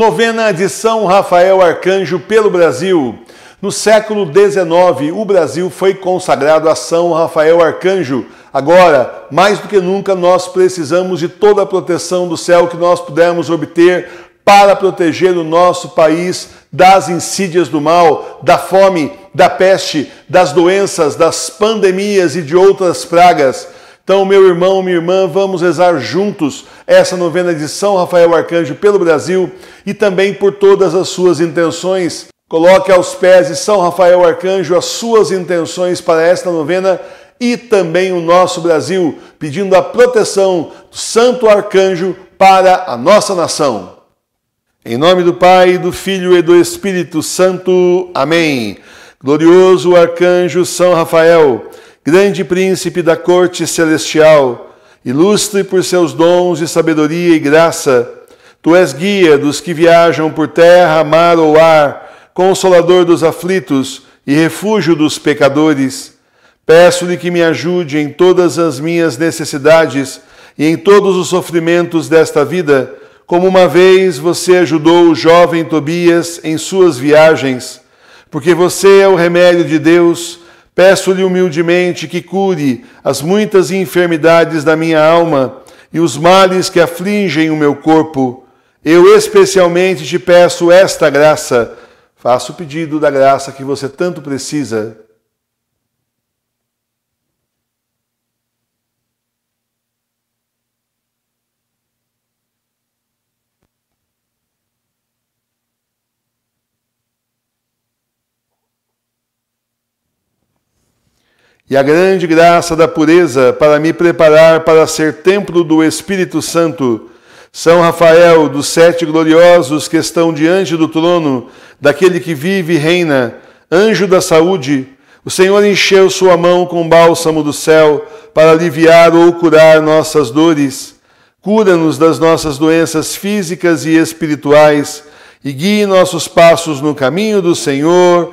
Novena de São Rafael Arcanjo pelo Brasil. No século XIX, o Brasil foi consagrado a São Rafael Arcanjo. Agora, mais do que nunca, nós precisamos de toda a proteção do céu que nós pudermos obter para proteger o nosso país das insídias do mal, da fome, da peste, das doenças, das pandemias e de outras pragas. Então, meu irmão, minha irmã, vamos rezar juntos essa novena de São Rafael Arcanjo pelo Brasil e também por todas as suas intenções. Coloque aos pés de São Rafael Arcanjo as suas intenções para esta novena e também o nosso Brasil, pedindo a proteção do Santo Arcanjo para a nossa nação. Em nome do Pai, do Filho e do Espírito Santo. Amém. Glorioso Arcanjo São Rafael grande príncipe da corte celestial, ilustre por seus dons de sabedoria e graça, tu és guia dos que viajam por terra, mar ou ar, consolador dos aflitos e refúgio dos pecadores. Peço-lhe que me ajude em todas as minhas necessidades e em todos os sofrimentos desta vida, como uma vez você ajudou o jovem Tobias em suas viagens, porque você é o remédio de Deus Peço-lhe humildemente que cure as muitas enfermidades da minha alma e os males que afligem o meu corpo. Eu especialmente te peço esta graça. Faço o pedido da graça que você tanto precisa. e a grande graça da pureza para me preparar para ser templo do Espírito Santo. São Rafael, dos sete gloriosos que estão diante do trono, daquele que vive e reina, anjo da saúde, o Senhor encheu sua mão com bálsamo do céu para aliviar ou curar nossas dores. Cura-nos das nossas doenças físicas e espirituais e guie nossos passos no caminho do Senhor.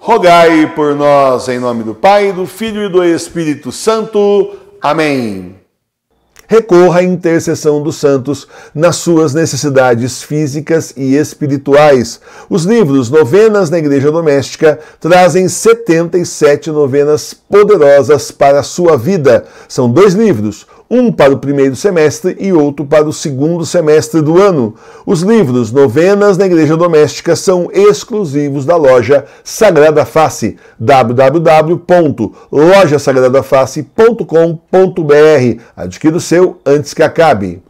rogai por nós em nome do Pai, do Filho e do Espírito Santo. Amém. Recorra à intercessão dos santos nas suas necessidades físicas e espirituais. Os livros Novenas na Igreja Doméstica trazem 77 novenas poderosas para a sua vida. São dois livros um para o primeiro semestre e outro para o segundo semestre do ano. Os livros Novenas na Igreja Doméstica são exclusivos da loja Sagrada Face, www.lojasagradaface.com.br. Adquira o seu antes que acabe.